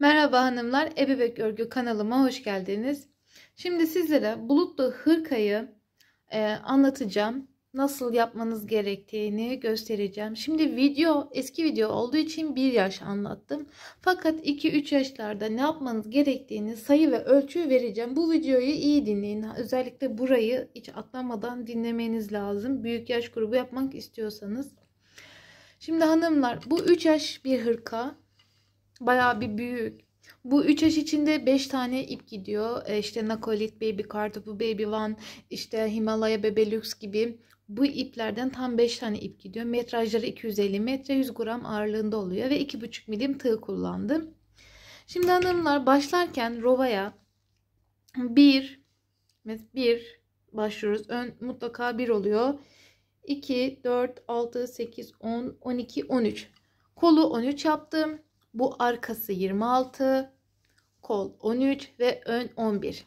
Merhaba hanımlar, Ebebek Örgü kanalıma hoş geldiniz. Şimdi sizlere bulutlu hırkayı e, anlatacağım. Nasıl yapmanız gerektiğini göstereceğim. Şimdi video eski video olduğu için 1 yaş anlattım. Fakat 2-3 yaşlarda ne yapmanız gerektiğini sayı ve ölçü vereceğim. Bu videoyu iyi dinleyin. Özellikle burayı hiç atlamadan dinlemeniz lazım. Büyük yaş grubu yapmak istiyorsanız. Şimdi hanımlar bu 3 yaş bir hırka. Bayağı bir büyük. Bu 3 yaş içinde 5 tane ip gidiyor. E işte Nakolit, Baby Kartopu, Baby One, işte Himalaya, Bebelux gibi. Bu iplerden tam 5 tane ip gidiyor. Metrajları 250 metre, 100 gram ağırlığında oluyor ve 2,5 milim tığ kullandım. Şimdi hanımlar başlarken rovaya 1 1 başlıyoruz. Ön mutlaka 1 oluyor. 2 4 6 8 10 12 13. Kolu 13 yaptım. Bu arkası 26, kol 13 ve ön 11.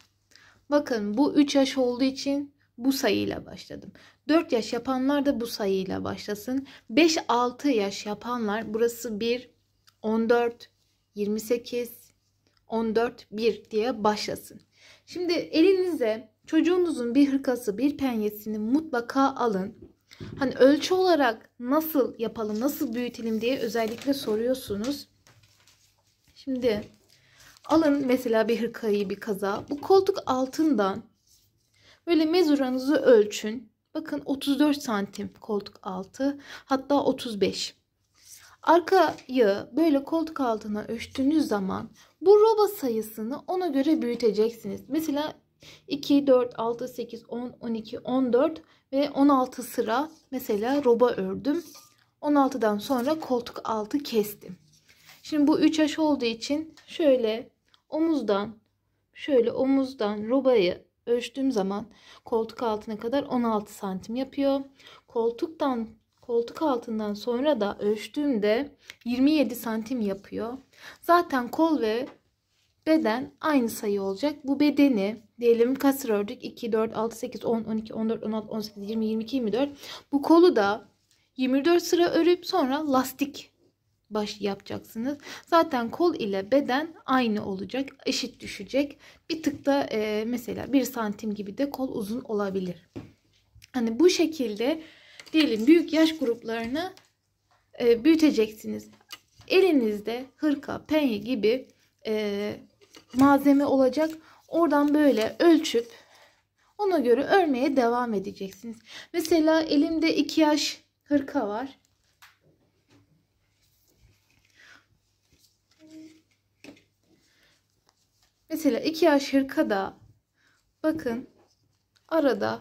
Bakın bu 3 yaş olduğu için bu sayıyla başladım. 4 yaş yapanlar da bu sayıyla başlasın. 5-6 yaş yapanlar burası 1, 14, 28, 14, 1 diye başlasın. Şimdi elinize çocuğunuzun bir hırkası, bir penyesini mutlaka alın. Hani ölçü olarak nasıl yapalım, nasıl büyütelim diye özellikle soruyorsunuz. Şimdi alın mesela bir hırkayı bir kaza. Bu koltuk altından böyle mezuranızı ölçün. Bakın 34 santim koltuk altı hatta 35. Arkayı böyle koltuk altına ölçtüğünüz zaman bu roba sayısını ona göre büyüteceksiniz. Mesela 2, 4, 6, 8, 10, 12, 14 ve 16 sıra mesela roba ördüm. 16'dan sonra koltuk altı kestim. Şimdi bu 3 aş olduğu için şöyle omuzdan şöyle omuzdan robayı ölçtüğüm zaman koltuk altına kadar 16 santim yapıyor. Koltuktan koltuk altından sonra da ölçtüğümde 27 santim yapıyor. Zaten kol ve beden aynı sayı olacak. Bu bedeni diyelim kasır ördük 2, 4, 6, 8, 10, 12, 14, 16, 18, 20, 22, 24. Bu kolu da 24 sıra örüp sonra lastik baş yapacaksınız. Zaten kol ile beden aynı olacak. Eşit düşecek. Bir tık da e, mesela 1 santim gibi de kol uzun olabilir. Hani bu şekilde diyelim büyük yaş gruplarını e, büyüteceksiniz. Elinizde hırka, penye gibi e, malzeme olacak. Oradan böyle ölçüp ona göre örmeye devam edeceksiniz. Mesela elimde 2 yaş hırka var. Mesela iki yaş hırkada bakın arada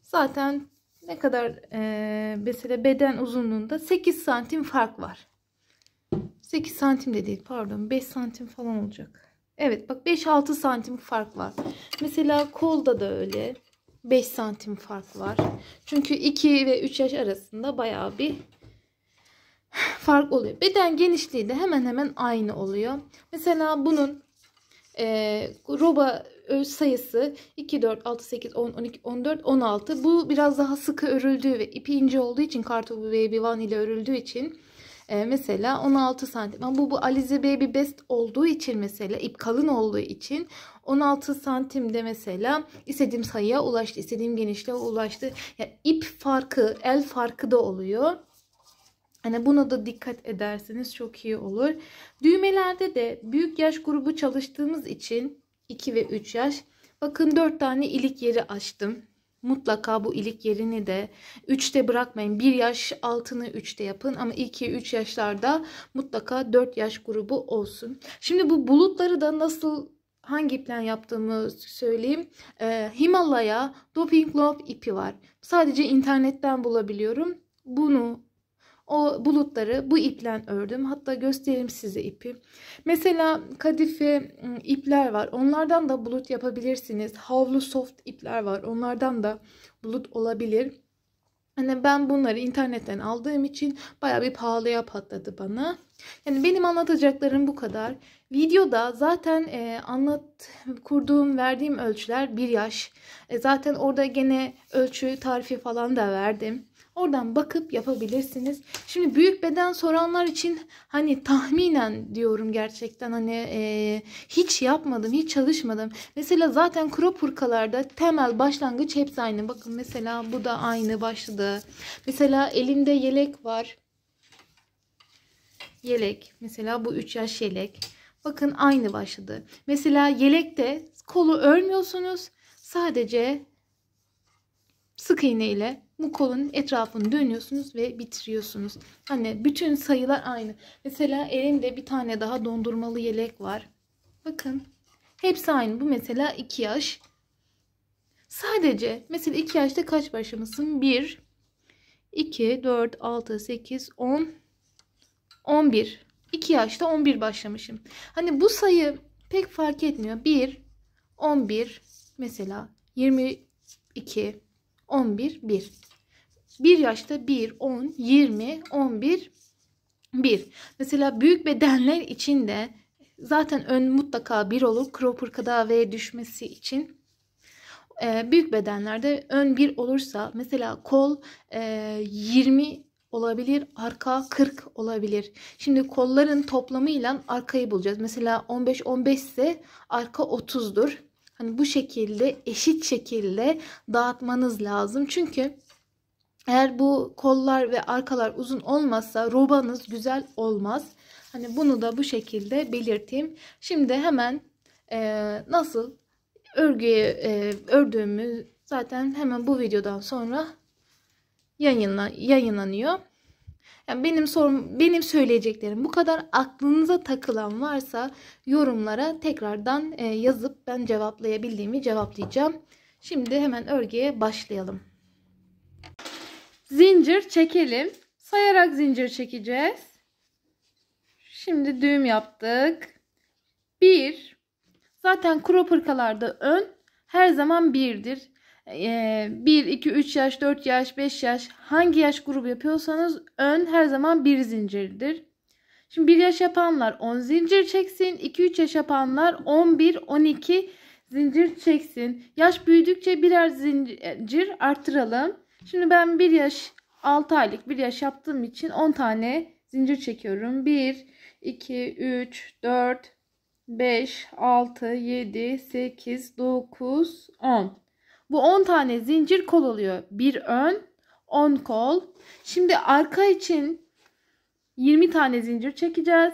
zaten ne kadar e, mesela beden uzunluğunda 8 santim fark var. 8 santim de değil pardon 5 santim falan olacak. Evet bak 5-6 santim fark var. Mesela kolda da öyle 5 santim fark var. Çünkü 2 ve 3 yaş arasında bayağı bir fark oluyor. Beden genişliği de hemen hemen aynı oluyor. Mesela bunun e, roba öz sayısı 2, 4, 6, 8, 10, 12, 14, 16. Bu biraz daha sıkı örüldüğü ve ipi ince olduğu için kartopu baby one ile örüldüğü için e, mesela 16 santim. Ama bu, bu Alize baby best olduğu için mesela ip kalın olduğu için 16 santim de mesela istediğim sayıya ulaştı. istediğim genişliğe ulaştı. Yani ip farkı, el farkı da oluyor. Hani buna da dikkat ederseniz çok iyi olur. Düğmelerde de büyük yaş grubu çalıştığımız için 2 ve 3 yaş. Bakın 4 tane ilik yeri açtım. Mutlaka bu ilik yerini de 3'te bırakmayın. 1 yaş altını 3'te yapın ama 2-3 yaşlarda mutlaka 4 yaş grubu olsun. Şimdi bu bulutları da nasıl hangi iplen yaptığımı söyleyeyim. Ee, Himalaya Doping Love ipi var. Sadece internetten bulabiliyorum. Bunu o bulutları bu iplen ördüm. Hatta göstereyim size ipi. Mesela kadife ıı, ipler var. Onlardan da bulut yapabilirsiniz. Havlu soft ipler var. Onlardan da bulut olabilir. Hani ben bunları internetten aldığım için baya bir pahalıya patladı bana. Yani benim anlatacaklarım bu kadar. Videoda zaten e, anlat kurduğum verdiğim ölçüler bir yaş. E, zaten orada gene ölçü tarifi falan da verdim. Oradan bakıp yapabilirsiniz. Şimdi büyük beden soranlar için hani tahminen diyorum gerçekten hani e, hiç yapmadım, hiç çalışmadım. Mesela zaten crop hurkalarda temel başlangıç hepsi aynı. Bakın mesela bu da aynı başladı. Mesela elimde yelek var. Yelek. Mesela bu 3 yaş yelek. Bakın aynı başladı. Mesela yelekte kolu örmüyorsunuz. Sadece sık iğne ile bu kolun etrafını dönüyorsunuz ve bitiriyorsunuz. Hani bütün sayılar aynı. Mesela elimde bir tane daha dondurmalı yelek var. Bakın hepsi aynı. Bu mesela 2 yaş. Sadece mesela 2 yaşta kaç başlamışsın? 1, 2, 4, 6, 8, 10, 11. 2 yaşta 11 başlamışım. Hani bu sayı pek fark etmiyor. 1, 11 mesela 22, 11, 1. 1 yaşta 1, 10, 20, 11, 1. Mesela büyük bedenler için de zaten ön mutlaka 1 olur. Cropper kadaveye düşmesi için ee, büyük bedenlerde ön 1 olursa mesela kol 20 e, olabilir, arka 40 olabilir. Şimdi kolların toplamıyla arkayı bulacağız. Mesela 15 15 ise arka 30'dur. Hani bu şekilde eşit şekilde dağıtmanız lazım. Çünkü eğer bu kollar ve arkalar uzun olmazsa robanız güzel olmaz. Hani bunu da bu şekilde belirteyim. Şimdi hemen e, nasıl örgüyü e, ördüğümü zaten hemen bu videodan sonra yayınla, yayınlanıyor. Yani benim sorum benim söyleyeceklerim bu kadar. Aklınıza takılan varsa yorumlara tekrardan e, yazıp ben cevaplayabildiğimi cevaplayacağım. Şimdi hemen örgüye başlayalım. Zincir çekelim. Sayarak zincir çekeceğiz. Şimdi düğüm yaptık. 1 Zaten kuru pırkalarda ön her zaman 1'dir. 1, 2, 3 yaş, 4 yaş, 5 yaş hangi yaş grubu yapıyorsanız ön her zaman bir zincirdir. Şimdi 1 yaş yapanlar 10 zincir çeksin. 2-3 yaş yapanlar 11-12 zincir çeksin. Yaş büyüdükçe birer zincir artıralım. Şimdi ben 1 yaş 6 aylık 1 yaş yaptığım için 10 tane zincir çekiyorum. 1, 2, 3, 4, 5, 6, 7, 8, 9, 10. Bu 10 tane zincir kol oluyor. Bir ön 10 kol. Şimdi arka için 20 tane zincir çekeceğiz.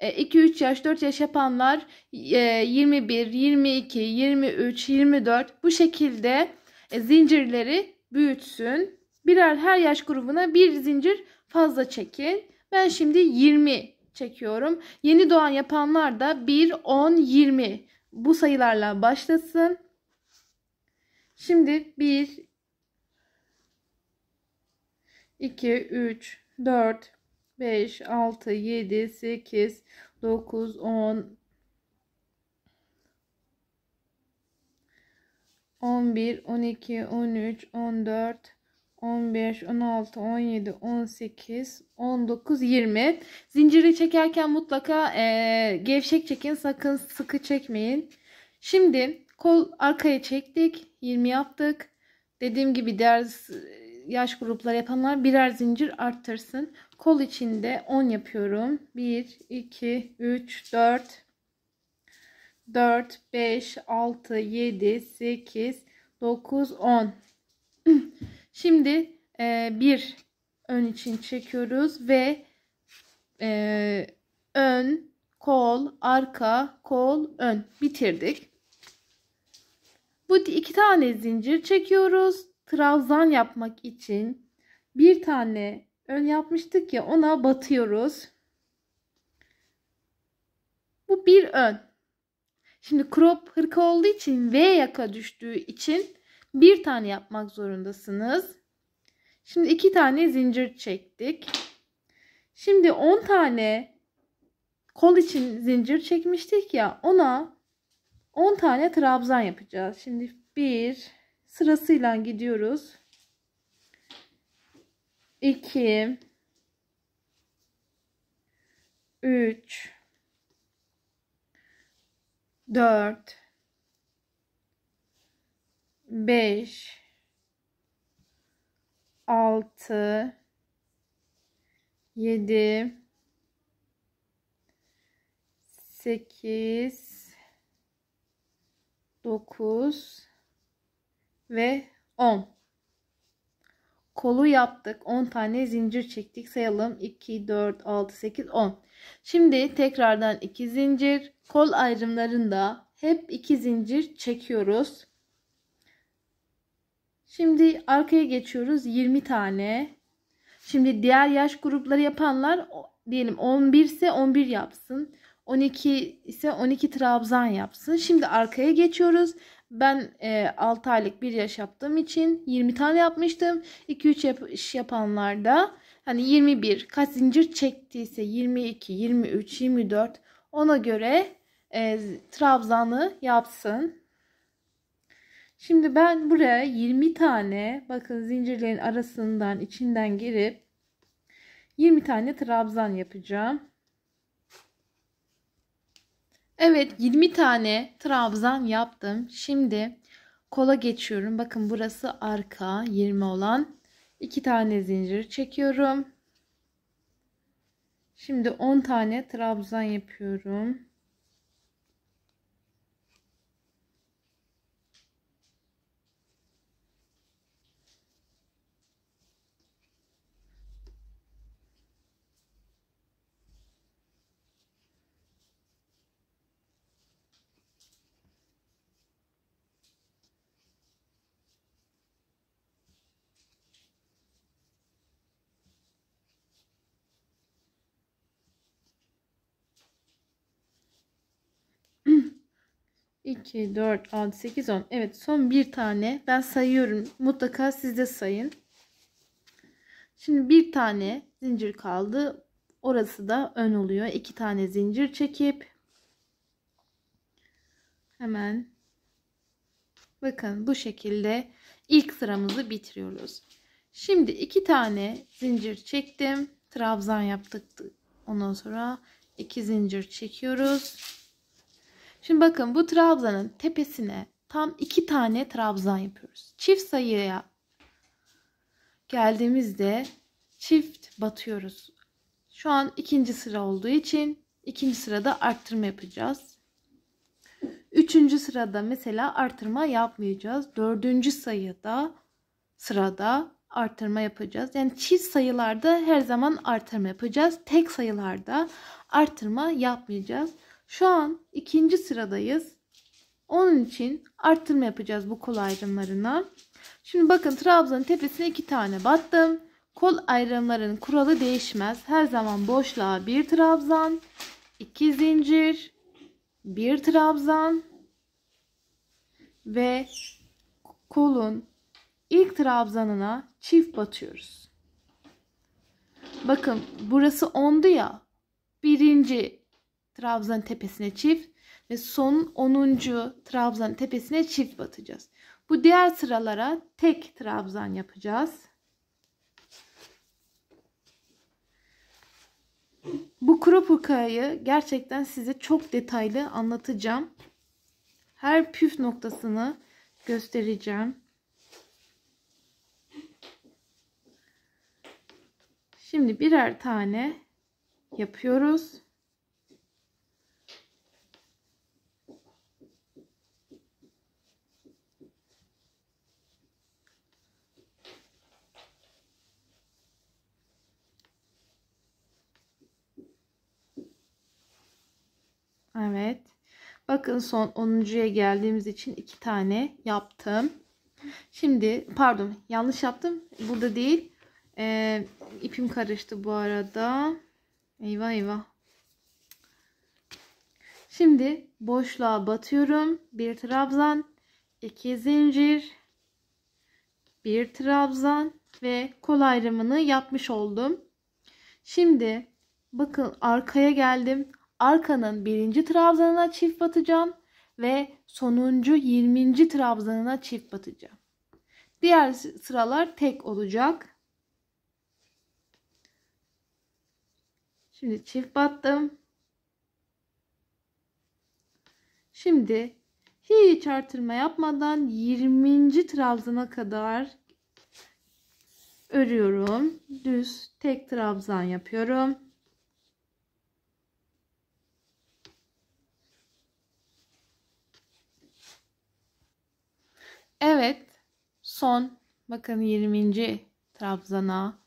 2-3 e, yaş 4 yaş yapanlar 21, 22, 23, 24 bu şekilde e, zincirleri büyütsün. Birer her yaş grubuna bir zincir fazla çekin. Ben şimdi 20 çekiyorum. Yeni doğan yapanlar da 1, 10, 20 bu sayılarla başlasın. Şimdi 1 2 3 4 5 6 7 8 9 10 11 12 13 14 15, 16, 17, 18, 19, 20. Zinciri çekerken mutlaka e, gevşek çekin. Sakın sıkı çekmeyin. Şimdi kol arkaya çektik. 20 yaptık. Dediğim gibi diğer yaş grupları yapanlar birer zincir arttırsın. Kol içinde 10 yapıyorum. 1, 2, 3, 4, 4, 5, 6, 7, 8, 9, 10. Şimdi e, bir ön için çekiyoruz ve e, ön, kol, arka, kol, ön bitirdik. Bu iki tane zincir çekiyoruz. Trabzan yapmak için bir tane ön yapmıştık ya ona batıyoruz. Bu bir ön. Şimdi crop hırka olduğu için V yaka düştüğü için bir tane yapmak zorundasınız. Şimdi iki tane zincir çektik. Şimdi 10 tane kol için zincir çekmiştik ya ona 10 tane trabzan yapacağız. Şimdi bir sırasıyla gidiyoruz. 2 3 4 5 6 7 8 9 ve 10. Kolu yaptık. 10 tane zincir çektik. Sayalım. 2, 4, 6, 8, 10. Şimdi tekrardan 2 zincir. Kol ayrımlarında hep 2 zincir çekiyoruz. Şimdi arkaya geçiyoruz. 20 tane. Şimdi diğer yaş grupları yapanlar diyelim 11 ise 11 yapsın. 12 ise 12 trabzan yapsın. Şimdi arkaya geçiyoruz. Ben e, 6 aylık bir yaş yaptığım için 20 tane yapmıştım. 2-3 yap iş yapanlarda hani 21 kaç zincir çektiyse 22, 23, 24 ona göre e, trabzanı yapsın. Şimdi ben buraya 20 tane bakın zincirlerin arasından içinden girip 20 tane trabzan yapacağım. Evet 20 tane trabzan yaptım. Şimdi kola geçiyorum. Bakın burası arka 20 olan 2 tane zincir çekiyorum. Şimdi 10 tane trabzan yapıyorum. 2, 4, 6, 8, 10. Evet son bir tane. Ben sayıyorum. Mutlaka siz de sayın. Şimdi bir tane zincir kaldı. Orası da ön oluyor. İki tane zincir çekip hemen bakın bu şekilde ilk sıramızı bitiriyoruz. Şimdi iki tane zincir çektim. Trabzan yaptık. Ondan sonra iki zincir çekiyoruz. Şimdi bakın bu trabzanın tepesine tam iki tane trabzan yapıyoruz. Çift sayıya geldiğimizde çift batıyoruz. Şu an ikinci sıra olduğu için ikinci sırada arttırma yapacağız. Üçüncü sırada mesela artırma yapmayacağız. Dördüncü sayıda sırada artırma yapacağız. Yani çift sayılarda her zaman artırma yapacağız. Tek sayılarda artırma yapmayacağız. Şu an ikinci sıradayız. Onun için arttırma yapacağız bu kol ayrımlarına. Şimdi bakın trabzanın tepesine iki tane battım. Kol ayrımlarının kuralı değişmez. Her zaman boşluğa bir trabzan, iki zincir, bir trabzan ve kolun ilk trabzanına çift batıyoruz. Bakın burası ondu ya. Birinci Trabzan tepesine çift ve son 10. trabzan tepesine çift batacağız. Bu diğer sıralara tek trabzan yapacağız. Bu krop hukayı gerçekten size çok detaylı anlatacağım. Her püf noktasını göstereceğim. Şimdi birer tane yapıyoruz. Evet. Bakın son 10.ya geldiğimiz için iki tane yaptım. Şimdi pardon yanlış yaptım. Burada değil. Ee, ipim karıştı bu arada. Eyvah eyvah. Şimdi boşluğa batıyorum. Bir trabzan, iki zincir, bir trabzan ve kol ayrımını yapmış oldum. Şimdi bakın arkaya geldim arkanın birinci trabzanına çift batacağım ve sonuncu 20. trabzanına çift batacağım. Diğer sıralar tek olacak. Şimdi çift battım. Şimdi hiç artırma yapmadan 20. trabzana kadar örüyorum. Düz tek trabzan yapıyorum. Evet. Son. Bakın 20. trabzana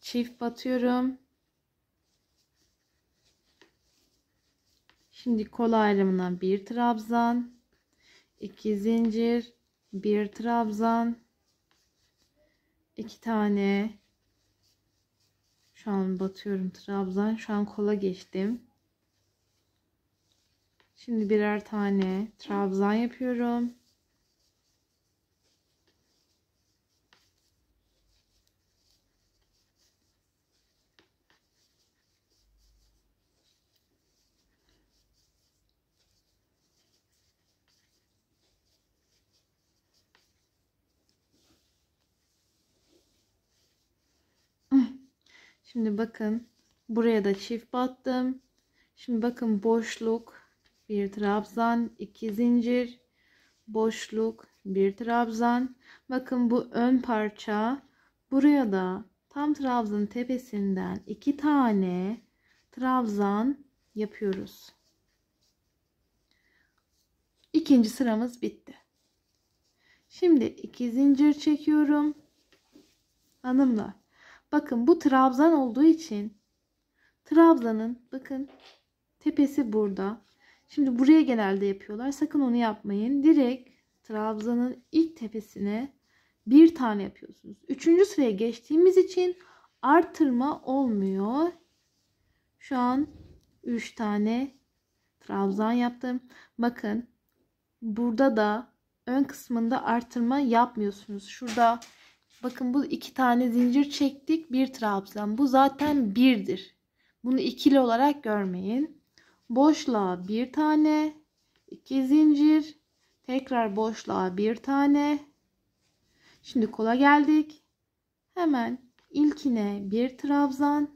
çift batıyorum. Şimdi kol ayrımına bir trabzan, iki zincir, bir trabzan, iki tane şu an batıyorum trabzan. Şu an kola geçtim. Şimdi birer tane trabzan yapıyorum. Şimdi bakın buraya da çift battım. Şimdi bakın boşluk bir trabzan iki zincir boşluk bir trabzan. Bakın bu ön parça buraya da tam trabzanın tepesinden iki tane trabzan yapıyoruz. İkinci sıramız bitti. Şimdi iki zincir çekiyorum. Hanımlar Bakın bu trabzan olduğu için trabzanın bakın tepesi burada. Şimdi buraya genelde yapıyorlar. Sakın onu yapmayın. Direkt trabzanın ilk tepesine bir tane yapıyorsunuz. Üçüncü sıraya geçtiğimiz için artırma olmuyor. Şu an üç tane trabzan yaptım. Bakın burada da ön kısmında artırma yapmıyorsunuz. Şurada Bakın bu iki tane zincir çektik. Bir trabzan. Bu zaten birdir. Bunu ikili olarak görmeyin. Boşluğa bir tane. iki zincir. Tekrar boşluğa bir tane. Şimdi kola geldik. Hemen ilkine bir trabzan.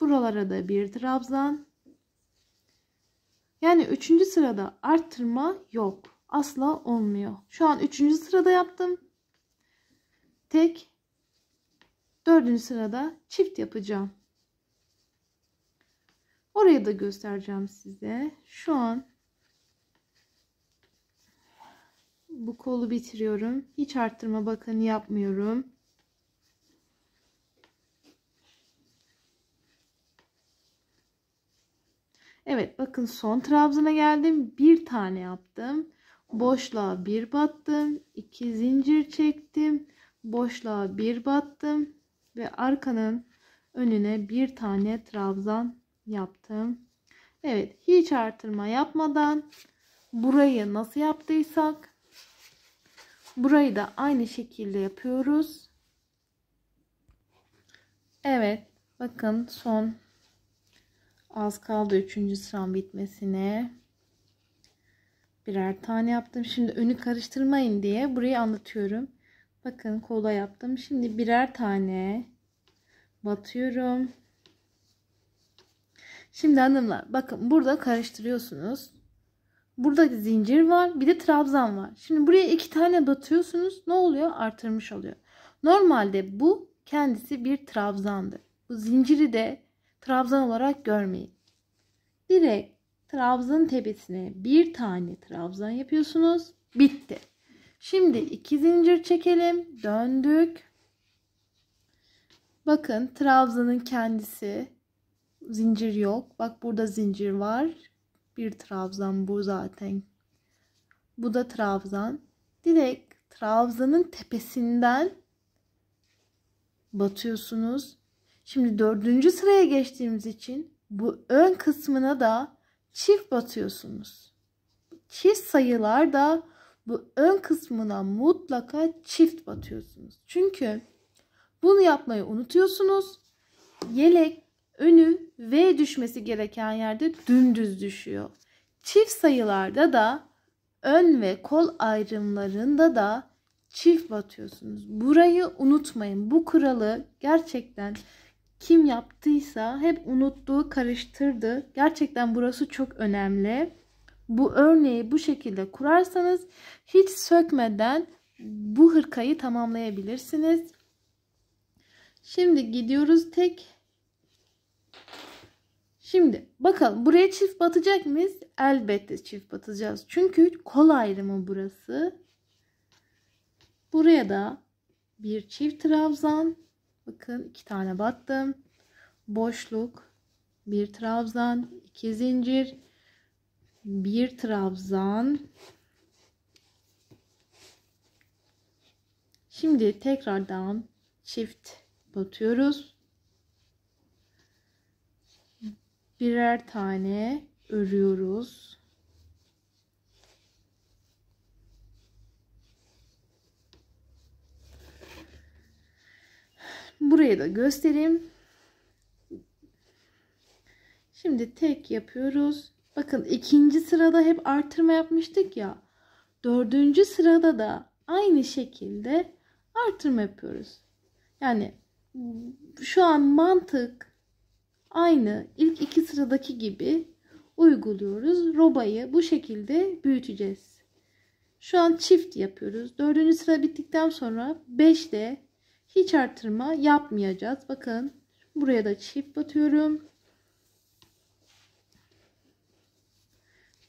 Buralara da bir trabzan. Yani üçüncü sırada arttırma yok asla olmuyor. Şu an 3. sırada yaptım. Tek 4. sırada çift yapacağım. Orayı da göstereceğim size. Şu an bu kolu bitiriyorum. Hiç arttırma bakın yapmıyorum. Evet bakın son trabzana geldim. Bir tane yaptım boşluğa bir battım, iki zincir çektim, boşluğa bir battım ve arkanın önüne bir tane trabzan yaptım. Evet, hiç artırma yapmadan burayı nasıl yaptıysak burayı da aynı şekilde yapıyoruz. Evet, bakın son az kaldı 3. sıram bitmesine birer tane yaptım. Şimdi önü karıştırmayın diye burayı anlatıyorum. Bakın kola yaptım. Şimdi birer tane batıyorum. Şimdi hanımlar bakın burada karıştırıyorsunuz. Burada zincir var. Bir de trabzan var. Şimdi buraya iki tane batıyorsunuz. Ne oluyor? Artırmış oluyor. Normalde bu kendisi bir trabzandır. Bu zinciri de trabzan olarak görmeyin. Direkt trabzan tepesine bir tane trabzan yapıyorsunuz. Bitti. Şimdi iki zincir çekelim. Döndük. Bakın trabzanın kendisi zincir yok. Bak burada zincir var. Bir trabzan bu zaten. Bu da trabzan. Direkt trabzanın tepesinden batıyorsunuz. Şimdi dördüncü sıraya geçtiğimiz için bu ön kısmına da çift batıyorsunuz. Çift sayılar da bu ön kısmına mutlaka çift batıyorsunuz. Çünkü bunu yapmayı unutuyorsunuz. Yelek önü V düşmesi gereken yerde dümdüz düşüyor. Çift sayılarda da ön ve kol ayrımlarında da çift batıyorsunuz. Burayı unutmayın. Bu kuralı gerçekten kim yaptıysa hep unuttuğu karıştırdı. Gerçekten burası çok önemli. Bu örneği bu şekilde kurarsanız hiç sökmeden bu hırkayı tamamlayabilirsiniz. Şimdi gidiyoruz tek. Şimdi bakalım buraya çift batacak mıyız? Elbette çift batacağız. Çünkü kol ayrımı burası. Buraya da bir çift trabzan Bakın iki tane battım. Boşluk. Bir trabzan. iki zincir. Bir trabzan. Şimdi tekrardan çift batıyoruz. Birer tane örüyoruz. Buraya da göstereyim. Şimdi tek yapıyoruz. Bakın ikinci sırada hep artırma yapmıştık ya. Dördüncü sırada da aynı şekilde artırma yapıyoruz. Yani şu an mantık aynı ilk iki sıradaki gibi uyguluyoruz. Robayı bu şekilde büyüteceğiz. Şu an çift yapıyoruz. Dördüncü sıra bittikten sonra beşte hiç artırma yapmayacağız. Bakın buraya da çift batıyorum.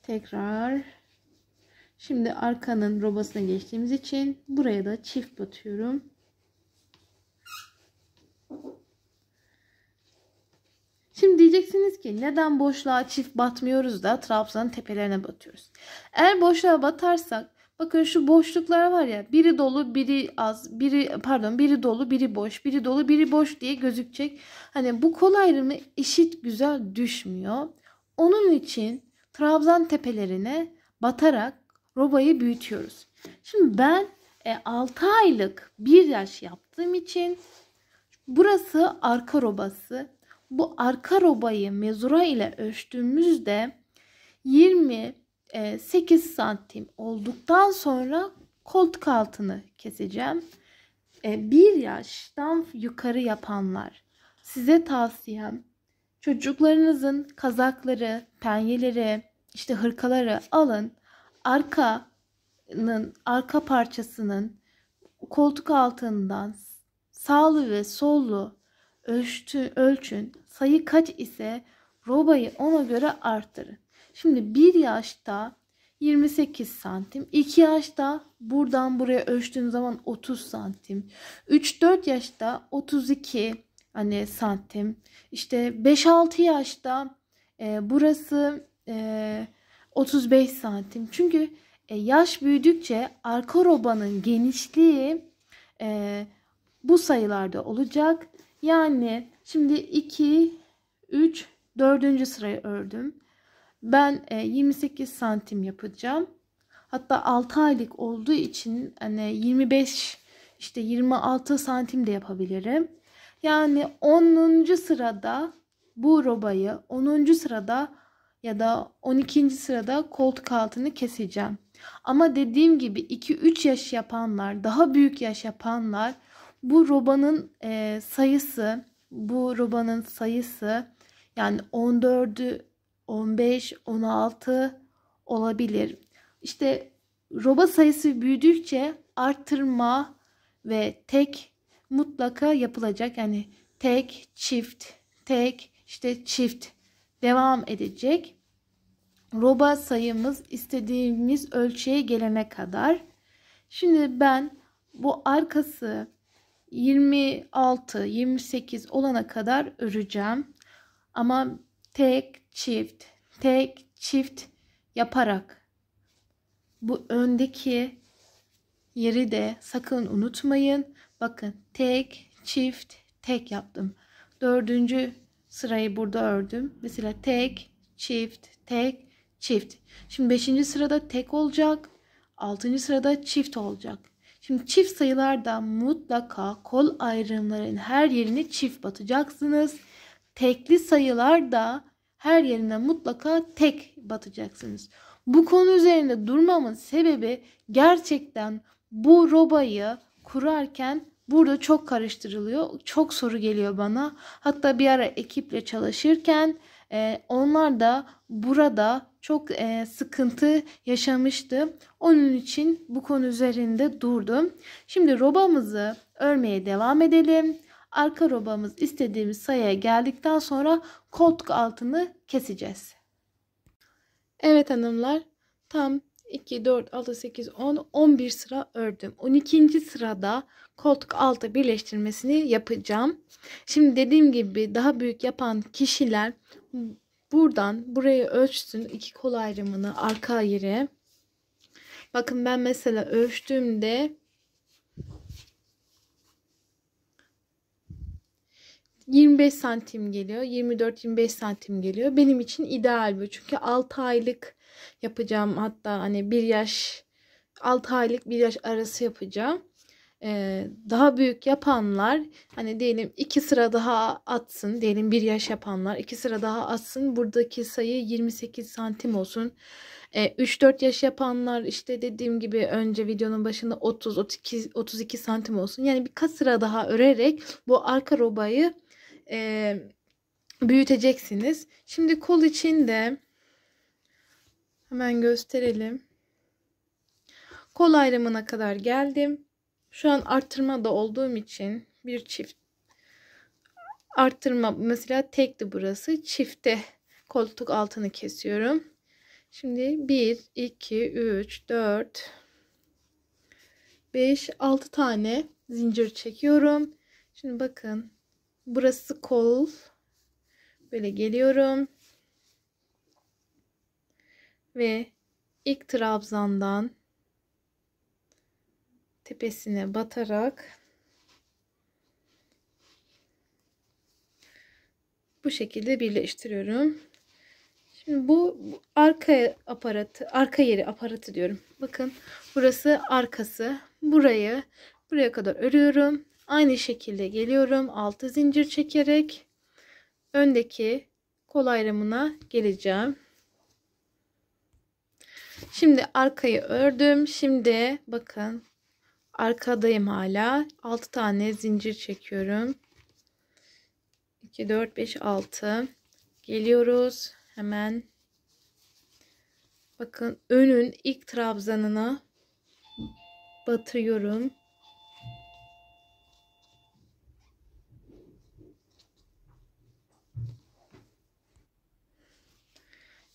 Tekrar şimdi arkanın robasına geçtiğimiz için buraya da çift batıyorum. Şimdi diyeceksiniz ki neden boşluğa çift batmıyoruz da trabzanın tepelerine batıyoruz. Eğer boşluğa batarsak Bakın şu boşluklar var ya biri dolu biri az biri pardon biri dolu biri boş biri dolu biri boş diye gözükecek. Hani bu kol ayrımı eşit güzel düşmüyor. Onun için trabzan tepelerine batarak robayı büyütüyoruz. Şimdi ben e, 6 aylık bir yaş yaptığım için burası arka robası. Bu arka robayı mezura ile ölçtüğümüzde 20 8 ee, santim olduktan sonra koltuk altını keseceğim. Ee, bir yaştan yukarı yapanlar size tavsiyem çocuklarınızın kazakları, penyeleri, işte hırkaları alın. Arkanın, arka parçasının koltuk altından sağlı ve sollu ölçtü, ölçün. Sayı kaç ise robayı ona göre arttırın. Şimdi bir yaşta 28 santim. 2 yaşta buradan buraya ölçtüğün zaman 30 santim. 3-4 yaşta 32 hani santim. İşte 5-6 yaşta e, burası e, 35 santim. Çünkü e, yaş büyüdükçe arka robanın genişliği e, bu sayılarda olacak. Yani şimdi 2, 3, 4. sırayı ördüm. Ben 28 e, santim yapacağım. Hatta 6 aylık olduğu için hani 25 işte 26 santim de yapabilirim. Yani 10. sırada bu robayı 10. sırada ya da 12. sırada koltuk altını keseceğim. Ama dediğim gibi 2-3 yaş yapanlar, daha büyük yaş yapanlar bu robanın e, sayısı, bu robanın sayısı yani 14'ü 15, 16 olabilir. İşte roba sayısı büyüdükçe artırma ve tek mutlaka yapılacak. Yani tek, çift, tek, işte çift devam edecek. Roba sayımız istediğimiz ölçüye gelene kadar. Şimdi ben bu arkası 26, 28 olana kadar öreceğim. Ama tek çift tek çift yaparak bu öndeki yeri de sakın unutmayın. Bakın tek çift tek yaptım. Dördüncü sırayı burada ördüm. Mesela tek çift tek çift. Şimdi beşinci sırada tek olacak. Altıncı sırada çift olacak. Şimdi çift sayılarda mutlaka kol ayrımların her yerini çift batacaksınız tekli sayılar da her yerine mutlaka tek batacaksınız. Bu konu üzerinde durmamın sebebi gerçekten bu robayı kurarken burada çok karıştırılıyor. Çok soru geliyor bana. Hatta bir ara ekiple çalışırken e, onlar da burada çok e, sıkıntı yaşamıştı. Onun için bu konu üzerinde durdum. Şimdi robamızı örmeye devam edelim arka robamız istediğimiz sayıya geldikten sonra koltuk altını keseceğiz. Evet hanımlar tam 2, 4, 6, 8, 10, 11 sıra ördüm. 12. sırada koltuk altı birleştirmesini yapacağım. Şimdi dediğim gibi daha büyük yapan kişiler buradan burayı ölçsün. iki kol ayrımını arka yere. Bakın ben mesela ölçtüğümde 25 santim geliyor. 24-25 santim geliyor. Benim için ideal bu. Çünkü 6 aylık yapacağım. Hatta hani 1 yaş 6 aylık 1 yaş arası yapacağım. Ee, daha büyük yapanlar hani diyelim 2 sıra daha atsın. Diyelim 1 yaş yapanlar 2 sıra daha atsın. Buradaki sayı 28 santim olsun. Ee, 3-4 yaş yapanlar işte dediğim gibi önce videonun başında 30-32 32 santim olsun. Yani birkaç sıra daha örerek bu arka robayı e, büyüteceksiniz. Şimdi kol için de hemen gösterelim. Kol ayrımına kadar geldim. Şu an arttırma da olduğum için bir çift arttırma mesela tekti burası. Çifte koltuk altını kesiyorum. Şimdi 1 2 3 4 5 6 tane zincir çekiyorum. Şimdi bakın Burası kol. Böyle geliyorum. Ve ilk trabzandan tepesine batarak bu şekilde birleştiriyorum. Şimdi bu arka aparatı, arka yeri aparatı diyorum. Bakın burası arkası. Burayı buraya kadar örüyorum Aynı şekilde geliyorum. 6 zincir çekerek öndeki kol ayrımına geleceğim. Şimdi arkayı ördüm. Şimdi bakın arkadayım hala. 6 tane zincir çekiyorum. 2 4 5 6 geliyoruz. Hemen bakın önün ilk trabzanına batırıyorum.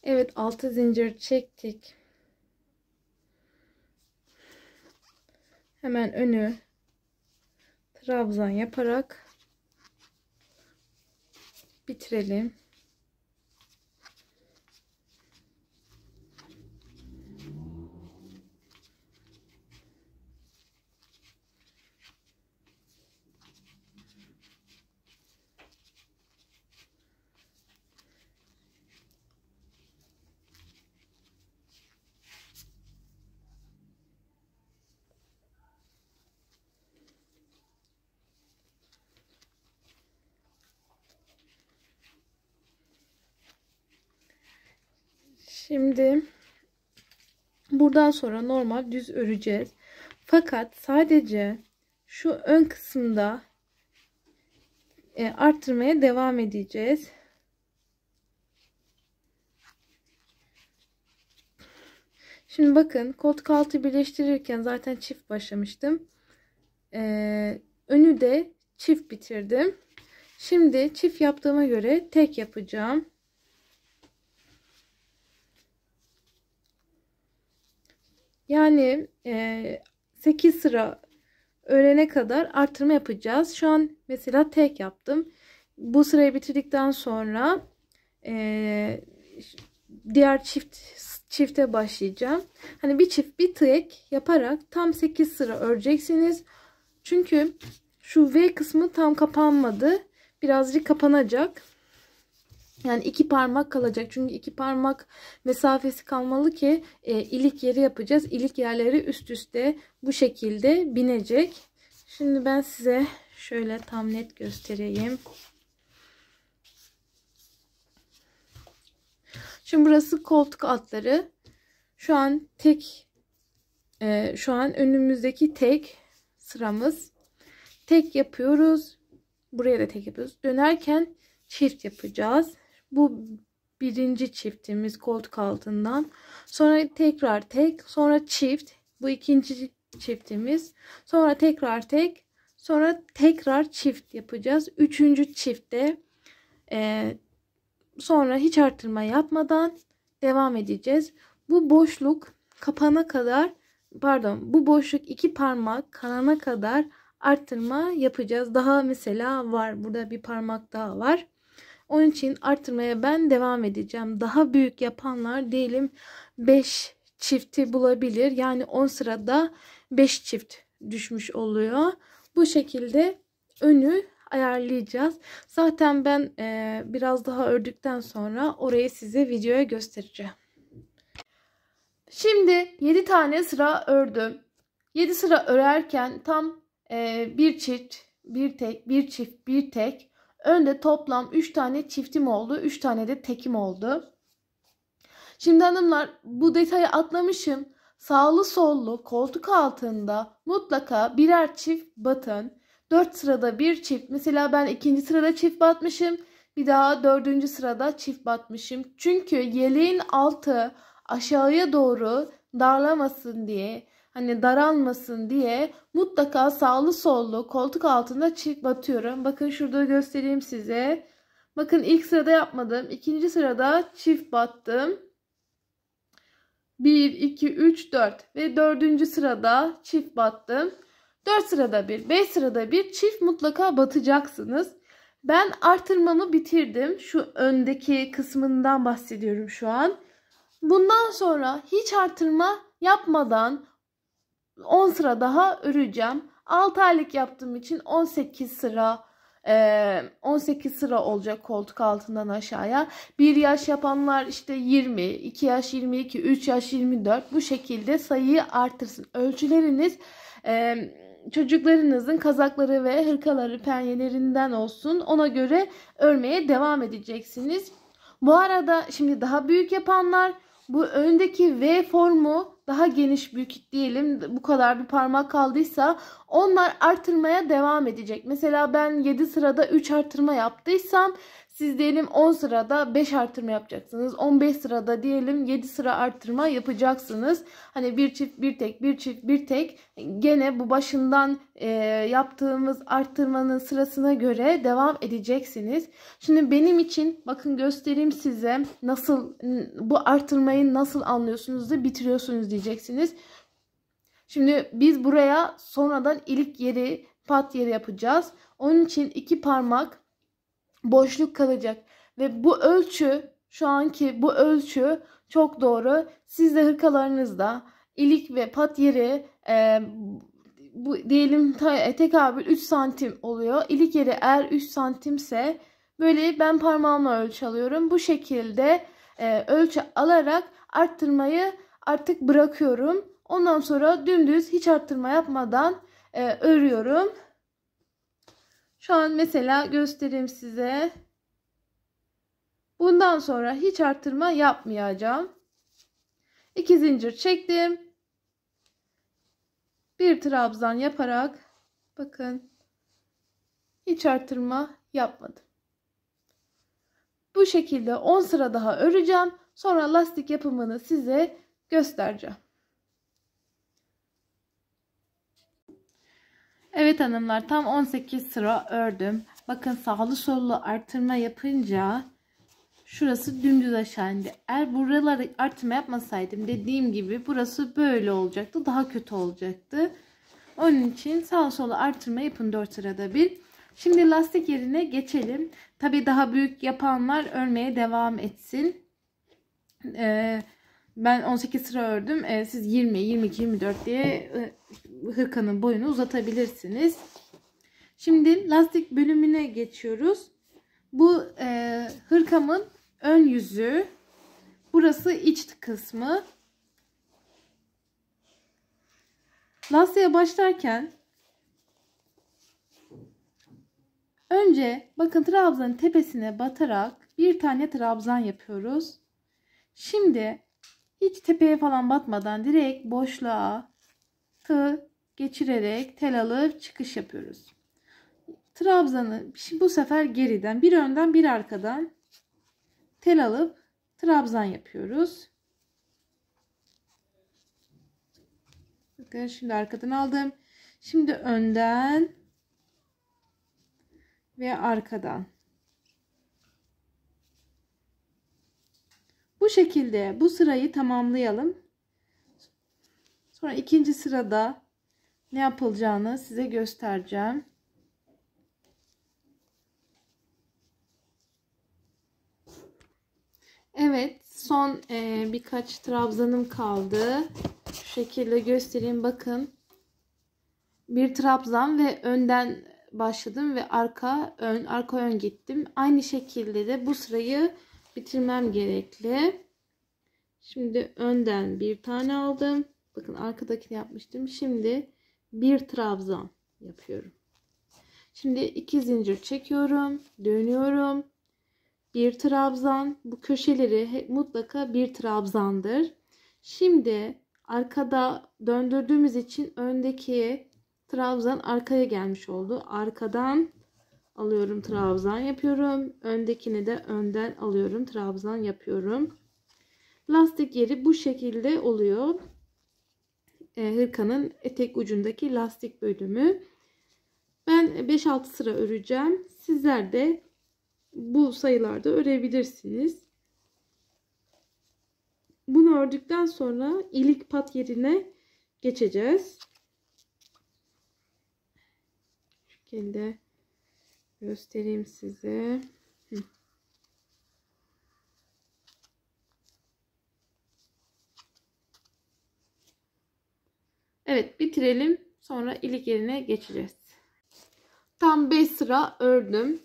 Evet 6 zincir çektik. Hemen önü trabzan yaparak bitirelim. Şimdi buradan sonra normal düz öreceğiz. Fakat sadece şu ön kısımda e, arttırmaya devam edeceğiz. Şimdi bakın koltuk altı birleştirirken zaten çift başlamıştım. Ee, önü de çift bitirdim. Şimdi çift yaptığıma göre tek yapacağım. Yani e, 8 sıra öğlene kadar artırma yapacağız. Şu an mesela tek yaptım. Bu sırayı bitirdikten sonra e, diğer çift çifte başlayacağım. Hani bir çift bir tek yaparak tam 8 sıra öreceksiniz. Çünkü şu V kısmı tam kapanmadı. Birazcık kapanacak. Yani iki parmak kalacak. Çünkü iki parmak mesafesi kalmalı ki e, ilik yeri yapacağız. İlik yerleri üst üste bu şekilde binecek. Şimdi ben size şöyle tam net göstereyim. Şimdi burası koltuk altları. Şu an tek e, şu an önümüzdeki tek sıramız. Tek yapıyoruz. Buraya da tek yapıyoruz. Dönerken çift yapacağız. Bu birinci çiftimiz koltuk altından. Sonra tekrar tek. Sonra çift. Bu ikinci çiftimiz. Sonra tekrar tek. Sonra tekrar çift yapacağız. Üçüncü çiftte e, sonra hiç artırma yapmadan devam edeceğiz. Bu boşluk kapana kadar pardon bu boşluk iki parmak kalana kadar arttırma yapacağız. Daha mesela var burada bir parmak daha var. Onun için artırmaya ben devam edeceğim. Daha büyük yapanlar diyelim 5 çifti bulabilir. Yani 10 sırada 5 çift düşmüş oluyor. Bu şekilde önü ayarlayacağız. Zaten ben e, biraz daha ördükten sonra orayı size videoya göstereceğim. Şimdi 7 tane sıra ördüm. 7 sıra örerken tam e, bir çift, bir tek, bir çift, bir tek Önde toplam 3 tane çiftim oldu. 3 tane de tekim oldu. Şimdi hanımlar bu detayı atlamışım. Sağlı sollu koltuk altında mutlaka birer çift batın. 4 sırada bir çift. Mesela ben ikinci sırada çift batmışım. Bir daha dördüncü sırada çift batmışım. Çünkü yeleğin altı aşağıya doğru darlamasın diye hani daralmasın diye mutlaka sağlı sollu koltuk altında çift batıyorum. Bakın şurada göstereyim size. Bakın ilk sırada yapmadım. ikinci sırada çift battım. 1, 2, 3, 4 ve 4. sırada çift battım. 4 sırada bir, 5 sırada bir çift mutlaka batacaksınız. Ben artırmamı bitirdim. Şu öndeki kısmından bahsediyorum şu an. Bundan sonra hiç artırma yapmadan 10 sıra daha öreceğim. 6 aylık yaptığım için 18 sıra 18 e, sıra olacak koltuk altından aşağıya. 1 yaş yapanlar işte 20, 2 yaş 22, 3 yaş 24 bu şekilde sayıyı artırsın. Ölçüleriniz e, çocuklarınızın kazakları ve hırkaları penyelerinden olsun. Ona göre örmeye devam edeceksiniz. Bu arada şimdi daha büyük yapanlar bu öndeki V formu daha geniş büyük diyelim bu kadar bir parmak kaldıysa onlar artırmaya devam edecek. Mesela ben 7 sırada 3 artırma yaptıysam siz diyelim 10 sırada 5 artırma yapacaksınız. 15 sırada diyelim 7 sıra artırma yapacaksınız. Hani bir çift bir tek bir çift bir tek gene bu başından e, yaptığımız artırmanın sırasına göre devam edeceksiniz. Şimdi benim için bakın göstereyim size nasıl bu artırmayı nasıl anlıyorsunuz da bitiriyorsunuz diyeceksiniz. Şimdi biz buraya sonradan ilik yeri pat yeri yapacağız. Onun için iki parmak boşluk kalacak. Ve bu ölçü şu anki bu ölçü çok doğru. Siz de hırkalarınızda ilik ve pat yeri e, bu diyelim e, tekabül 3 santim oluyor. İlik yeri eğer 3 santimse böyle ben parmağımla ölçü alıyorum. Bu şekilde e, ölçü alarak arttırmayı artık bırakıyorum. Ondan sonra dümdüz hiç arttırma yapmadan e, örüyorum. Şu an mesela göstereyim size. Bundan sonra hiç arttırma yapmayacağım. 2 zincir çektim. Bir trabzan yaparak bakın hiç arttırma yapmadım. Bu şekilde 10 sıra daha öreceğim. Sonra lastik yapımını size göstereceğim. Evet hanımlar tam 18 sıra ördüm. Bakın sağlı sollu artırma yapınca şurası dümdüz aşağı indi. Eğer buraları artırma yapmasaydım dediğim gibi burası böyle olacaktı. Daha kötü olacaktı. Onun için sağlı sollu artırma yapın 4 sırada bir. Şimdi lastik yerine geçelim. Tabi daha büyük yapanlar örmeye devam etsin. Ee, ben 18 sıra ördüm. E, siz 20, 22, 24 diye e, hırkanın boyunu uzatabilirsiniz. Şimdi lastik bölümüne geçiyoruz. Bu e, hırkamın ön yüzü. Burası iç kısmı. Lastiğe başlarken önce bakın trabzanın tepesine batarak bir tane trabzan yapıyoruz. Şimdi hiç tepeye falan batmadan direkt boşluğa tığ geçirerek tel alıp çıkış yapıyoruz. Trabzanı bu sefer geriden bir önden bir arkadan tel alıp trabzan yapıyoruz. Bakın şimdi arkadan aldım. Şimdi önden ve arkadan. Bu şekilde bu sırayı tamamlayalım. Sonra ikinci sırada ne yapılacağını size göstereceğim. Evet son e, birkaç trabzanım kaldı. Şu şekilde göstereyim bakın. Bir trabzan ve önden başladım ve arka ön arka ön gittim. Aynı şekilde de bu sırayı bitirmem gerekli. Şimdi önden bir tane aldım. Bakın arkadakini yapmıştım. Şimdi bir trabzan yapıyorum. Şimdi iki zincir çekiyorum. Dönüyorum. Bir trabzan. Bu köşeleri mutlaka bir trabzandır. Şimdi arkada döndürdüğümüz için öndeki trabzan arkaya gelmiş oldu. Arkadan alıyorum trabzan yapıyorum. Öndekini de önden alıyorum trabzan yapıyorum. Lastik yeri bu şekilde oluyor. E, hırkanın etek ucundaki lastik bölümü. Ben 5-6 sıra öreceğim. Sizler de bu sayılarda örebilirsiniz. Bunu ördükten sonra ilik pat yerine geçeceğiz. Şu şekilde göstereyim size. Evet bitirelim. Sonra ilik yerine geçeceğiz. Tam 5 sıra ördüm.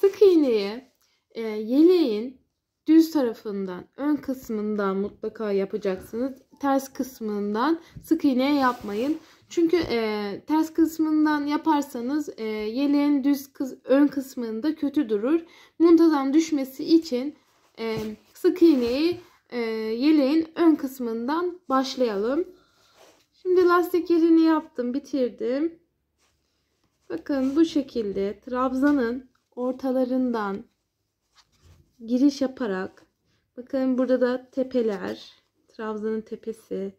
Sık iğneye e, yeleğin Düz tarafından ön kısmından mutlaka yapacaksınız. Ters kısmından sık iğne yapmayın. Çünkü e, ters kısmından yaparsanız e, yeleğin düz kız, ön kısmında kötü durur. Muntazam düşmesi için e, sık iğneyi e, yeleğin ön kısmından başlayalım. Şimdi lastik yerini yaptım, bitirdim. Bakın bu şekilde trabzanın ortalarından giriş yaparak bakın burada da tepeler trabzanın tepesi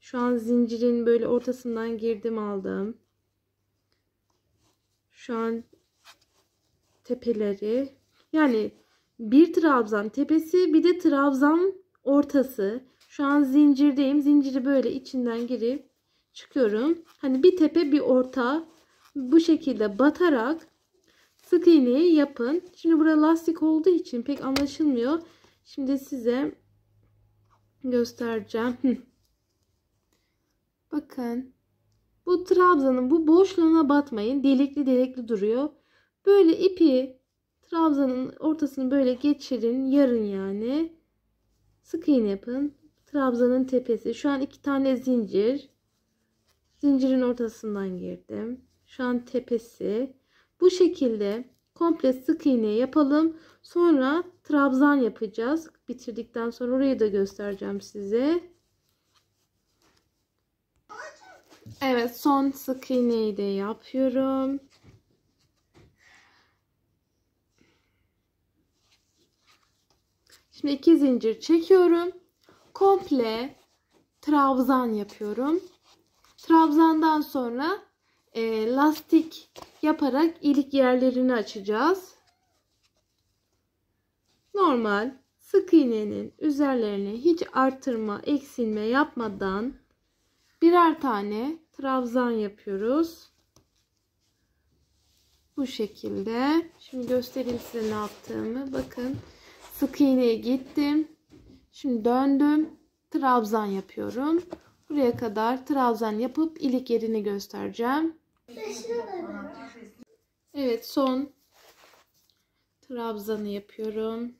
şu an zincirin böyle ortasından girdim aldım şu an tepeleri yani bir trabzan tepesi bir de trabzan ortası şu an zincirdeyim zinciri böyle içinden girip çıkıyorum hani bir tepe bir orta bu şekilde batarak Sık iğneyi yapın. Şimdi burada lastik olduğu için pek anlaşılmıyor. Şimdi size göstereceğim. Bakın. Bu trabzanın bu boşluğuna batmayın. Delikli delikli duruyor. Böyle ipi trabzanın ortasını böyle geçirin. Yarın yani. Sık iğne yapın. Trabzanın tepesi. Şu an iki tane zincir. Zincirin ortasından girdim. Şu an tepesi. Bu şekilde komple sık iğne yapalım. Sonra trabzan yapacağız. Bitirdikten sonra orayı da göstereceğim size. Evet son sık iğneyi de yapıyorum. Şimdi iki zincir çekiyorum. Komple trabzan yapıyorum. Trabzandan sonra e, lastik yaparak ilik yerlerini açacağız. Normal sık iğnenin üzerlerine hiç artırma eksilme yapmadan birer tane trabzan yapıyoruz. Bu şekilde. Şimdi göstereyim size ne yaptığımı. Bakın sık iğneye gittim. Şimdi döndüm. Trabzan yapıyorum. Buraya kadar trabzan yapıp ilik yerini göstereceğim. Evet son trabzanı yapıyorum.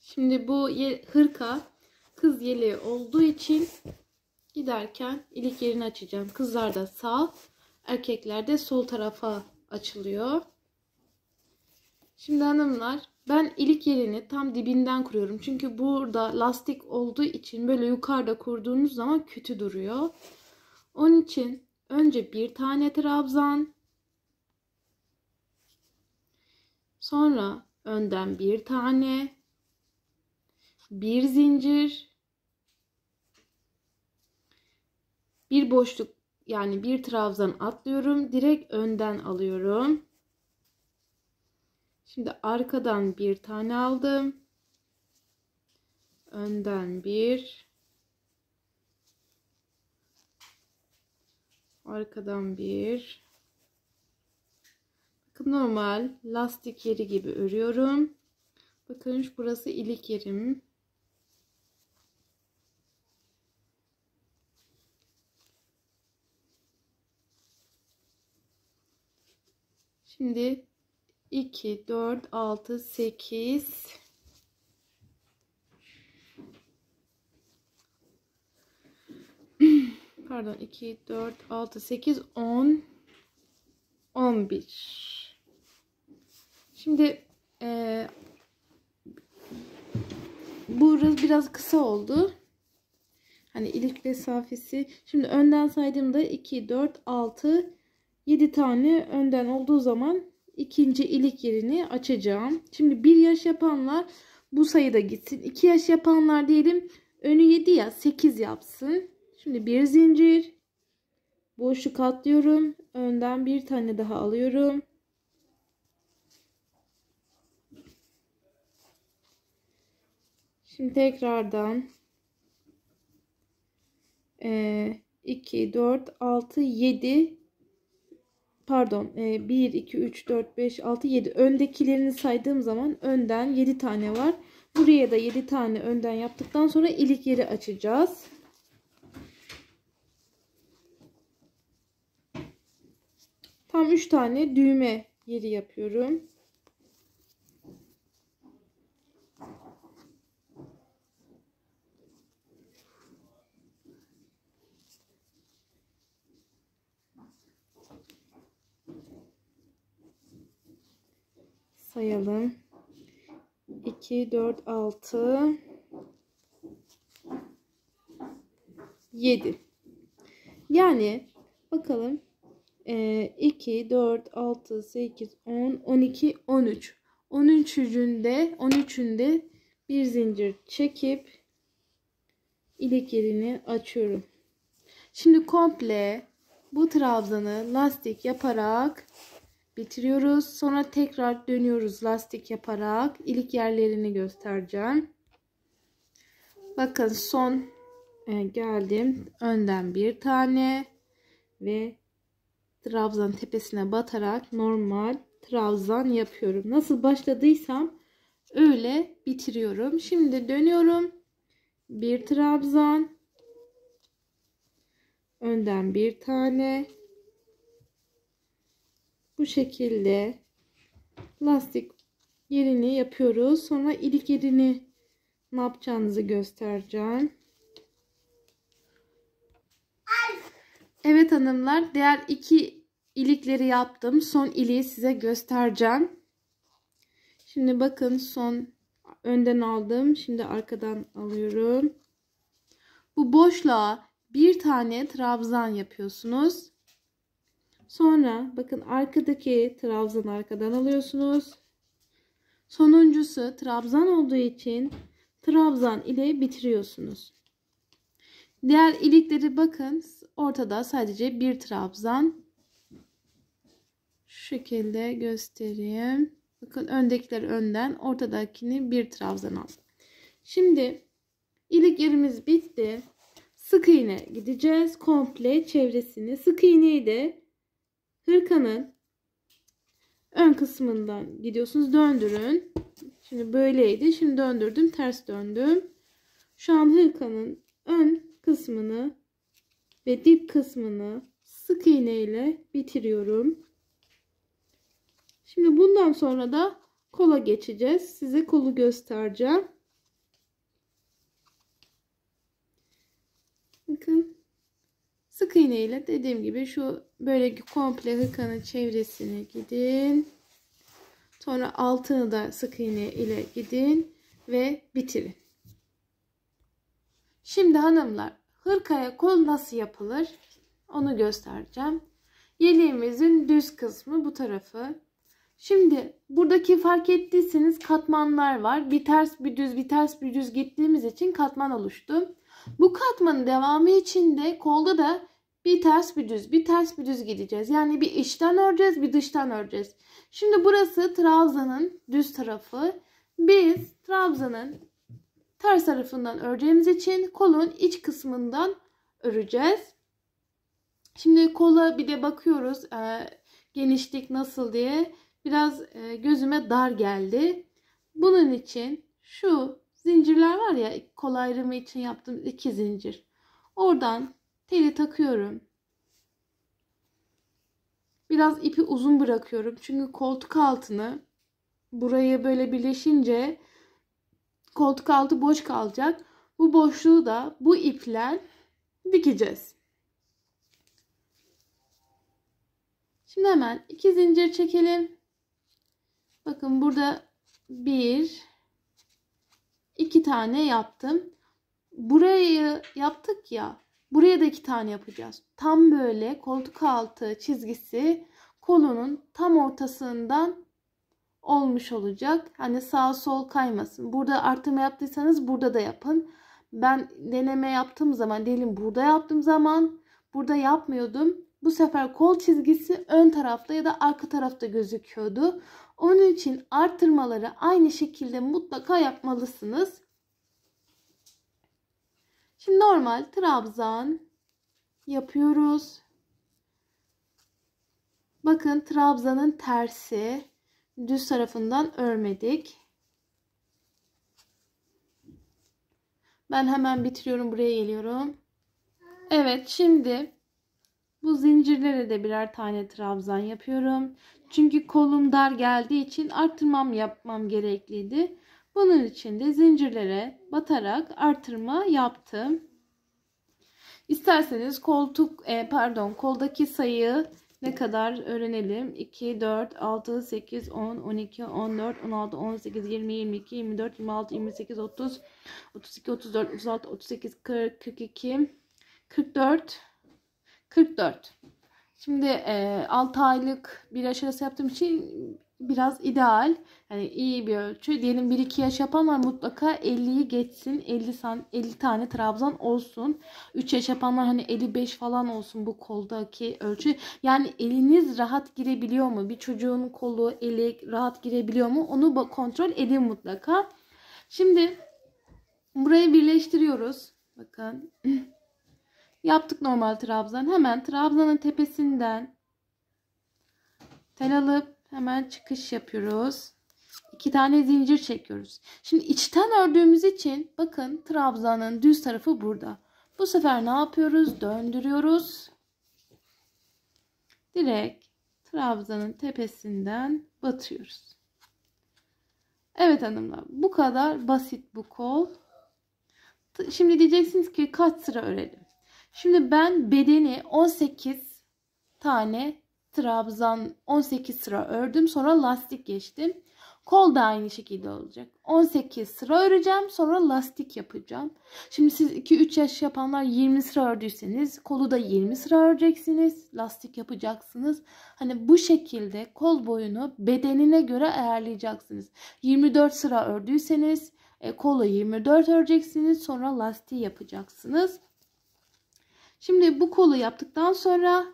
Şimdi bu hırka kız yeleği olduğu için giderken ilik yerini açacağım. Kızlarda sağ, erkeklerde sol tarafa açılıyor. Şimdi hanımlar ben ilik yerini tam dibinden kuruyorum. Çünkü burada lastik olduğu için böyle yukarıda kurduğunuz zaman kötü duruyor. Onun için önce bir tane trabzan. Sonra önden bir tane. Bir zincir. Bir boşluk yani bir trabzan atlıyorum. Direkt önden alıyorum. Şimdi arkadan bir tane aldım. Önden bir. Arkadan bir. Bakın normal lastik yeri gibi örüyorum. Bakın şu burası ilik yerim. Şimdi 2 4 6 8 pardon 2 4 6 8 10 11 şimdi e, burası biraz kısa oldu hani ilik mesafesi şimdi önden saydığımda 2 4 6 7 tane önden olduğu zaman ikinci ilik yerini açacağım. Şimdi bir yaş yapanlar bu sayıda gitsin. 2 yaş yapanlar diyelim önü 7 ya 8 yapsın. Şimdi bir zincir boşluk atlıyorum. Önden bir tane daha alıyorum. Şimdi tekrardan 2, 4, 6, 7 pardon e, 1 2 3 4 5 6 7 öndekilerini saydığım zaman önden 7 tane var. Buraya da 7 tane önden yaptıktan sonra ilik yeri açacağız. Tam 3 tane düğme yeri yapıyorum. sayalım. 2, 4, 6, 7. Yani bakalım e, 2, 4, 6, 8, 10, 12, 13. 13'ünde 13'ünde bir zincir çekip ilik yerini açıyorum. Şimdi komple bu trabzanı lastik yaparak bitiriyoruz. Sonra tekrar dönüyoruz lastik yaparak. ilik yerlerini göstereceğim. Bakın son e, geldim. Önden bir tane ve trabzan tepesine batarak normal trabzan yapıyorum. Nasıl başladıysam öyle bitiriyorum. Şimdi dönüyorum. Bir trabzan önden bir tane bu şekilde lastik yerini yapıyoruz. Sonra ilik yerini ne yapacağınızı göstereceğim. Evet hanımlar diğer iki ilikleri yaptım. Son iliği size göstereceğim. Şimdi bakın son önden aldım. Şimdi arkadan alıyorum. Bu boşluğa bir tane trabzan yapıyorsunuz. Sonra bakın arkadaki trabzan arkadan alıyorsunuz. Sonuncusu trabzan olduğu için trabzan ile bitiriyorsunuz. Diğer ilikleri bakın ortada sadece bir trabzan. Şu şekilde göstereyim. Bakın öndekiler önden ortadakini bir trabzan al. Şimdi ilik yerimiz bitti. Sık iğne gideceğiz. Komple çevresini sık iğneyi de Hırkanın ön kısmından gidiyorsunuz. Döndürün. Şimdi böyleydi. Şimdi döndürdüm. Ters döndüm. Şu an hırkanın ön kısmını ve dip kısmını sık iğne ile bitiriyorum. Şimdi bundan sonra da kola geçeceğiz. Size kolu göstereceğim. Bakın Sık iğne ile dediğim gibi şu böyle komple hıkanın çevresini gidin. Sonra altını da sık iğne ile gidin ve bitirin. Şimdi hanımlar hırkaya kol nasıl yapılır onu göstereceğim. Yeleğimizin düz kısmı bu tarafı. Şimdi buradaki fark ettiyseniz katmanlar var. Bir ters bir düz bir ters bir düz gittiğimiz için katman oluştu. Bu katmanın devamı için de kolda da bir ters bir düz, bir ters bir düz gideceğiz. Yani bir içten öreceğiz, bir dıştan öreceğiz. Şimdi burası trabzanın düz tarafı. Biz trabzanın ters tarafından öreceğimiz için kolun iç kısmından öreceğiz. Şimdi kola bir de bakıyoruz e, genişlik nasıl diye. Biraz e, gözüme dar geldi. Bunun için şu zincirler var ya kol ayrımı için yaptığımız iki zincir. Oradan teli takıyorum. Biraz ipi uzun bırakıyorum. Çünkü koltuk altını buraya böyle birleşince koltuk altı boş kalacak. Bu boşluğu da bu ipler dikeceğiz. Şimdi hemen iki zincir çekelim. Bakın burada bir, iki tane yaptım. Burayı yaptık ya. Buraya da iki tane yapacağız. Tam böyle koltuk altı çizgisi kolunun tam ortasından olmuş olacak. Hani sağ sol kaymasın. Burada artırma yaptıysanız burada da yapın. Ben deneme yaptığım zaman diyelim burada yaptığım zaman burada yapmıyordum. Bu sefer kol çizgisi ön tarafta ya da arka tarafta gözüküyordu. Onun için artırmaları aynı şekilde mutlaka yapmalısınız. Şimdi normal trabzan yapıyoruz. Bakın trabzanın tersi düz tarafından örmedik. Ben hemen bitiriyorum buraya geliyorum. Evet şimdi bu zincirlere de birer tane trabzan yapıyorum. Çünkü kolum dar geldiği için arttırmam yapmam gerekliydi. Bunun için de zincirlere batarak artırma yaptım. İsterseniz koltuk e, pardon koldaki sayıyı ne kadar öğrenelim? 2, 4, 6, 8, 10, 12, 14, 16, 18, 20, 22, 24, 26, 28, 30, 32, 34, 36, 38, 40, 42, 44, 44. Şimdi e, 6 aylık bir aşırısı yaptığım için biraz ideal hani iyi bir ölçü. Diyelim 1-2 yaş yapanlar mutlaka 50'yi geçsin. 50 san 50 tane trabzan olsun. 3 yaş yapanlar hani 55 falan olsun bu koldaki ölçü. Yani eliniz rahat girebiliyor mu? Bir çocuğun kolu, eli rahat girebiliyor mu? Onu kontrol edin mutlaka. Şimdi burayı birleştiriyoruz. Bakın. Yaptık normal trabzan. Hemen trabzanın tepesinden tel alıp hemen çıkış yapıyoruz iki tane zincir çekiyoruz. Şimdi içten ördüğümüz için bakın trabzanın düz tarafı burada. Bu sefer ne yapıyoruz? Döndürüyoruz. Direkt trabzanın tepesinden batıyoruz. Evet hanımlar bu kadar basit bu kol. Şimdi diyeceksiniz ki kaç sıra örelim. Şimdi ben bedeni 18 tane trabzan 18 sıra ördüm. Sonra lastik geçtim. Kol da aynı şekilde olacak. 18 sıra öreceğim. Sonra lastik yapacağım. Şimdi siz 2-3 yaş yapanlar 20 sıra ördüyseniz kolu da 20 sıra öreceksiniz. Lastik yapacaksınız. Hani bu şekilde kol boyunu bedenine göre ayarlayacaksınız. 24 sıra ördüyseniz e, kolu 24 öreceksiniz. Sonra lastiği yapacaksınız. Şimdi bu kolu yaptıktan sonra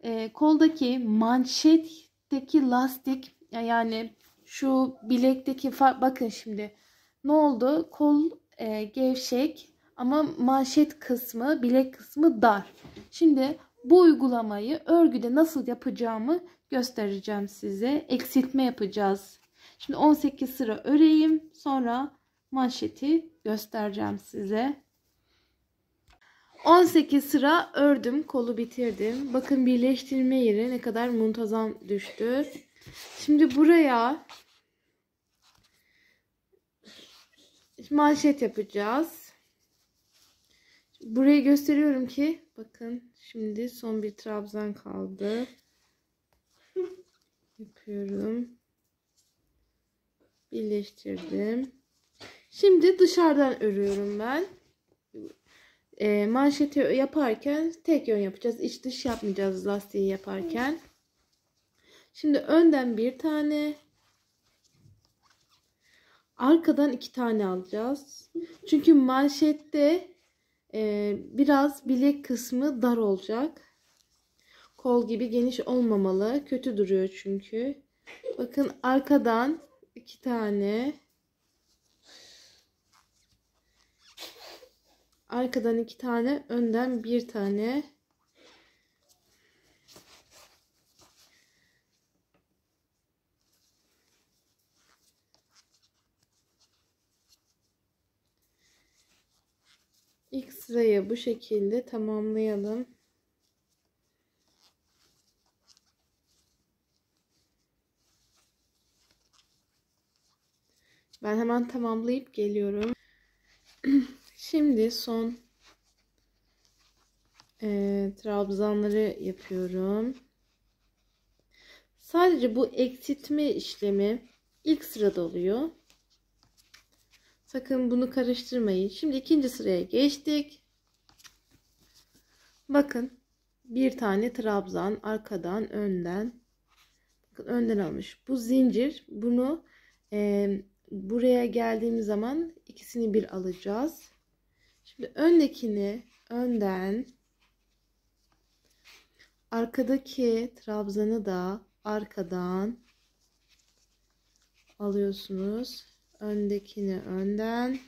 e, koldaki manşetteki lastik yani şu bilekteki fark bakın şimdi. Ne oldu? Kol e, gevşek ama manşet kısmı, bilek kısmı dar. Şimdi bu uygulamayı örgüde nasıl yapacağımı göstereceğim size. Eksiltme yapacağız. Şimdi 18 sıra öreyim. Sonra manşeti göstereceğim size. 18 sıra ördüm. Kolu bitirdim. Bakın birleştirme yeri ne kadar muntazam düştü. Şimdi buraya manşet yapacağız. Burayı gösteriyorum ki bakın şimdi son bir trabzan kaldı. Yapıyorum. Birleştirdim. Şimdi dışarıdan örüyorum ben. E, manşeti yaparken tek yön yapacağız. İç dış yapmayacağız lastiği yaparken. Şimdi önden bir tane arkadan iki tane alacağız. Çünkü manşette e, biraz bilek kısmı dar olacak. Kol gibi geniş olmamalı. Kötü duruyor çünkü. Bakın arkadan iki tane arkadan iki tane önden bir tane sırayı bu şekilde tamamlayalım. Ben hemen tamamlayıp geliyorum. Şimdi son e, trabzanları yapıyorum. Sadece bu eksiltme işlemi ilk sırada oluyor. Sakın bunu karıştırmayın. Şimdi ikinci sıraya geçtik. Bakın bir tane trabzan arkadan önden bakın önden almış. Bu zincir bunu e, buraya geldiğimiz zaman ikisini bir alacağız. Şimdi öndekini önden arkadaki trabzanı da arkadan alıyorsunuz öndekini önden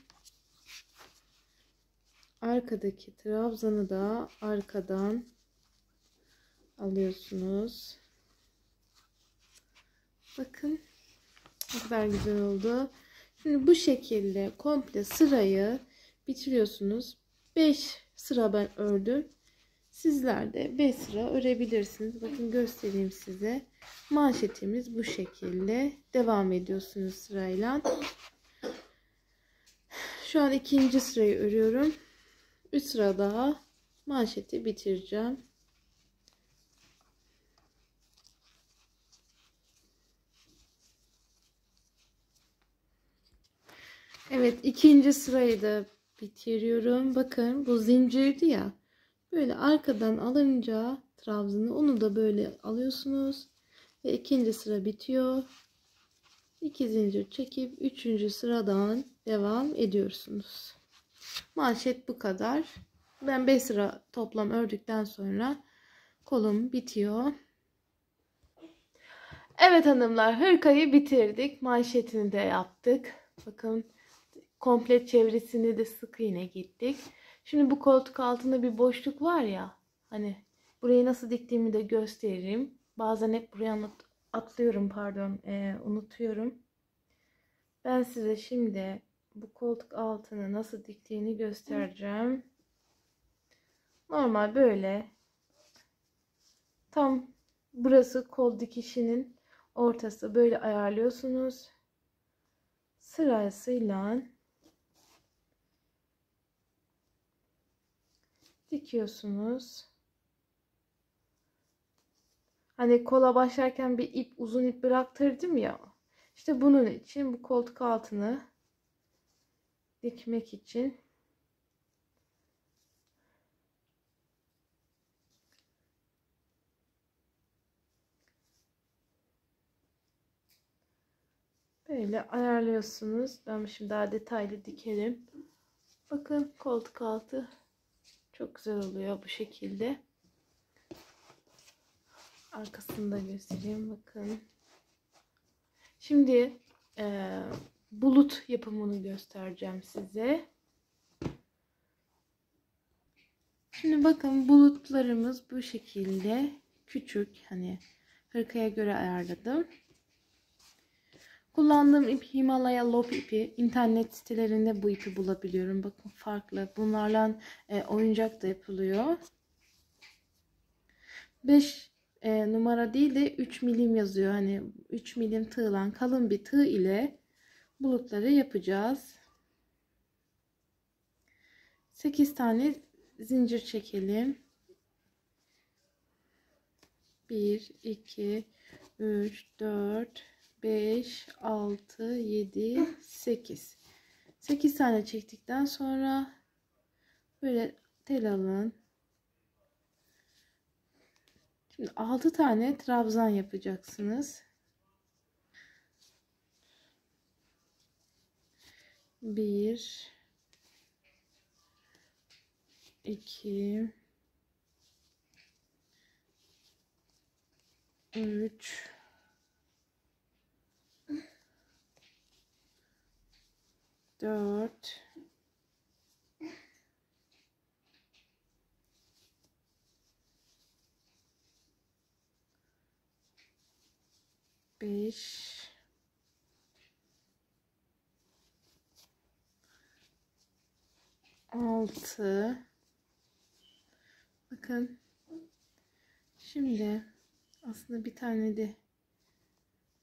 arkadaki trabzanı da arkadan alıyorsunuz. Bakın ne kadar güzel oldu. Şimdi bu şekilde komple sırayı bitiriyorsunuz. 5 sıra ben ördüm. Sizler de 5 sıra örebilirsiniz. Bakın göstereyim size. Manşetimiz bu şekilde. Devam ediyorsunuz sırayla. Şu an ikinci sırayı örüyorum. 3 sıra daha manşeti bitireceğim. Evet ikinci sırayı da bitiriyorum. Bakın bu zincirdi ya. Böyle arkadan alınca trabzını onu da böyle alıyorsunuz. Ve ikinci sıra bitiyor. İki zincir çekip üçüncü sıradan devam ediyorsunuz. Manşet bu kadar. Ben 5 sıra toplam ördükten sonra kolum bitiyor. Evet hanımlar hırkayı bitirdik. Manşetini de yaptık. Bakın komple çevresini de sık iğne gittik. Şimdi bu koltuk altında bir boşluk var ya. Hani burayı nasıl diktiğimi de göstereyim. Bazen hep buraya atlıyorum pardon. E, unutuyorum. Ben size şimdi bu koltuk altını nasıl diktiğini göstereceğim. Normal böyle. Tam burası kol dikişinin ortası. Böyle ayarlıyorsunuz. Sırasıyla dikiyorsunuz. Hani kola başlarken bir ip uzun ip bıraktırdım ya. İşte bunun için bu koltuk altını dikmek için Böyle ayarlıyorsunuz. Ben şimdi daha detaylı dikerim. Bakın koltuk altı çok güzel oluyor bu şekilde. Arkasını da göstereyim bakın. Şimdi e, bulut yapımını göstereceğim size. Şimdi bakın bulutlarımız bu şekilde küçük hani hırkaya göre ayarladım. Kullandığım ip Himalaya lob ipi. İnternet sitelerinde bu ipi bulabiliyorum. Bakın farklı. Bunlarla e, oyuncak da yapılıyor. 5 e, numara değil de 3 milim yazıyor. Hani 3 milim tığlan kalın bir tığ ile bulutları yapacağız. 8 tane zincir çekelim. 1, 2, 3, 4, 5, 6, 7, 8. 8 tane çektikten sonra böyle tel alın. Şimdi 6 tane trabzan yapacaksınız. bir iki üç dört beş altı bakın şimdi aslında bir tane de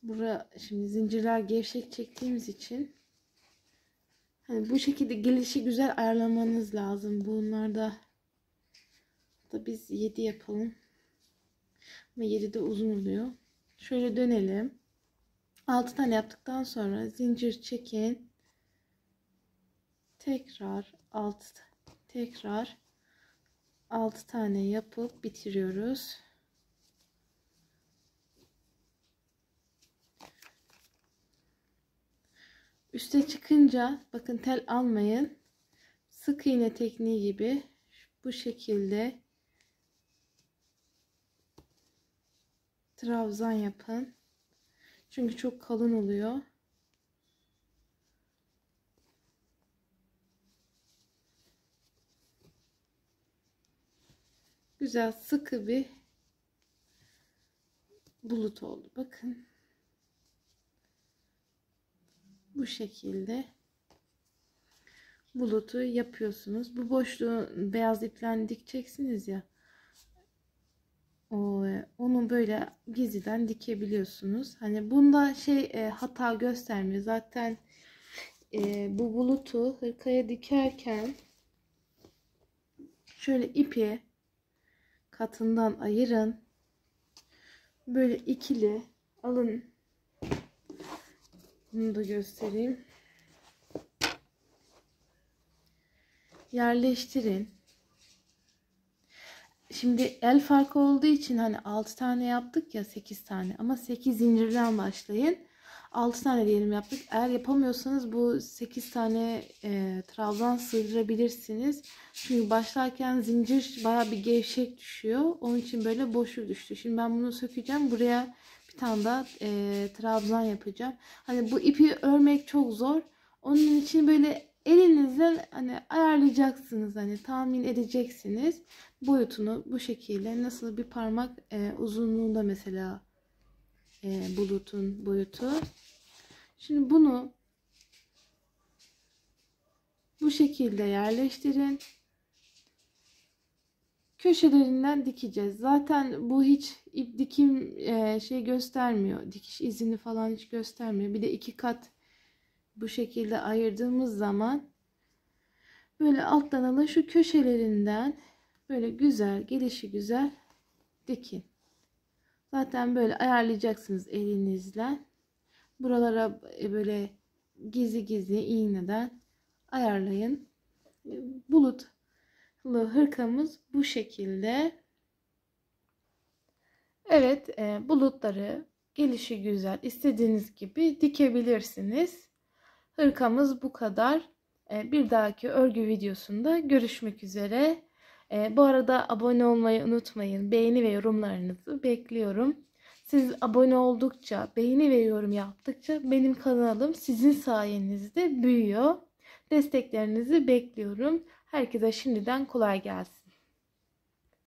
bura şimdi zincirler gevşek çektiğimiz için Hani bu şekilde gelişi güzel ayarlamanız lazım. Bunlarda da biz 7 yapalım. Ama 7 de uzun oluyor. Şöyle dönelim. 6 tane yaptıktan sonra zincir çekin. Tekrar 6 tekrar 6 tane yapıp bitiriyoruz. Üste çıkınca bakın tel almayın. Sık iğne tekniği gibi bu şekilde trabzan yapın. Çünkü çok kalın oluyor. Güzel sıkı bir bulut oldu. Bakın bu şekilde bulutu yapıyorsunuz. Bu boşluğu beyaz iplen dikeceksiniz ya. Onu böyle gizliden dikebiliyorsunuz. Hani bunda şey e, hata göstermiyor. Zaten e, bu bulutu hırkaya dikerken şöyle ipi katından ayırın. Böyle ikili alın bunu da göstereyim. Yerleştirin. Şimdi el farkı olduğu için hani 6 tane yaptık ya 8 tane ama 8 zincirden başlayın. 6 tane diyelim yaptık. Eğer yapamıyorsanız bu 8 tane e, trabzan sığdırabilirsiniz. Çünkü başlarken zincir baya bir gevşek düşüyor. Onun için böyle boşluk düştü. Şimdi ben bunu sökeceğim. Buraya bir tane daha e, trabzan yapacağım. Hani bu ipi örmek çok zor. Onun için böyle elinizle hani ayarlayacaksınız hani tahmin edeceksiniz boyutunu bu şekilde nasıl bir parmak e, uzunluğunda mesela e, bulutun boyutu şimdi bunu bu şekilde yerleştirin köşelerinden dikeceğiz. Zaten bu hiç ip dikim e, şey göstermiyor. Dikiş izini falan hiç göstermiyor. Bir de iki kat bu şekilde ayırdığımız zaman böyle alttan alın şu köşelerinden böyle güzel gelişi güzel dikin. Zaten böyle ayarlayacaksınız elinizle. Buralara e, böyle gizli gizli iğneden ayarlayın. Bulut hırkamız bu şekilde. Evet e, bulutları gelişi güzel istediğiniz gibi dikebilirsiniz. Hırkamız bu kadar. E, bir dahaki örgü videosunda görüşmek üzere. E, bu arada abone olmayı unutmayın. Beğeni ve yorumlarınızı bekliyorum. Siz abone oldukça, beğeni ve yorum yaptıkça benim kanalım sizin sayenizde büyüyor. Desteklerinizi bekliyorum. Herkese şimdiden kolay gelsin.